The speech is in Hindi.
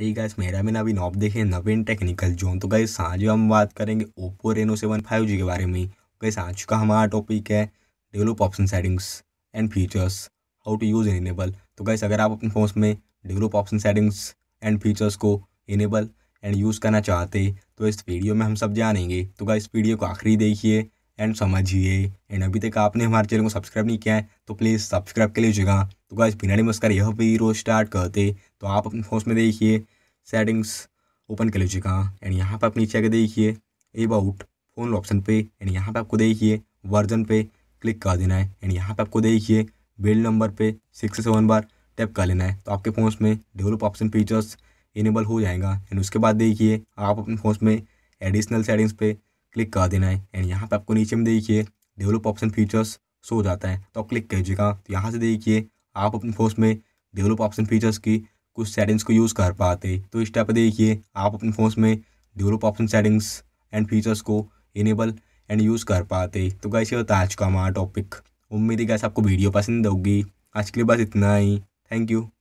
एक गाइस मेरा में नवीन आप देखें नवीन टेक्निकल जोन तो गाइस आज हम बात करेंगे Oppo Reno seven five G के बारे में गाइस आज का हमारा टॉपिक है develop option settings and features how to use enable तो गाइस अगर आप अपने फोन में develop option settings and features को इनेबल एंड यूज़ करना चाहते तो इस वीडियो में हम सब जानेंगे तो गाइस वीडियो को आखिरी देखिए एंड समझिए एंड अभी तक आपने हमारे चैनल को सब्सक्राइब नहीं किया है तो प्लीज़ सब्सक्राइब कर लीजिएगा तो गाइस बिना नमस्कार यह भी रोज स्टार्ट करते तो आप अपने फोन में देखिए सेटिंग्स ओपन कर लीजिएगा एंड यहाँ पर आप नीचे आगे देखिए अबाउट फ़ोन ऑप्शन पे एंड यहाँ पर आपको देखिए वर्जन पे क्लिक कर देना है एंड यहाँ पर आपको देखिए बिल्ड नंबर पे सिक्स सेवन बार टैप कर लेना है तो आपके फ़ोन में डेवलप ऑप्शन फीचर्स इनेबल हो जाएगा एंड उसके बाद देखिए आप अपने फ़ोन में एडिशनल सेटिंग्स पे क्लिक कर देना है एंड यहाँ पर आपको नीचे में देखिए डेवलप ऑप्शन फीचर्स शो हो जाता है तो क्लिक कीजिएगा तो यहाँ से देखिए आप अपने फोन में डेवलप ऑप्शन फीचर्स की कुछ सेटिंग्स को यूज़ कर पाते तो इस टाइप पर देखिए आप अपने फोन में develop option settings and features को इनेबल एंड यूज़ कर पाते तो कैसे होता है आज का हमारा टॉपिक उम्मीद है कैसे आपको वीडियो पसंद होगी आज के लिए बस इतना ही थैंक यू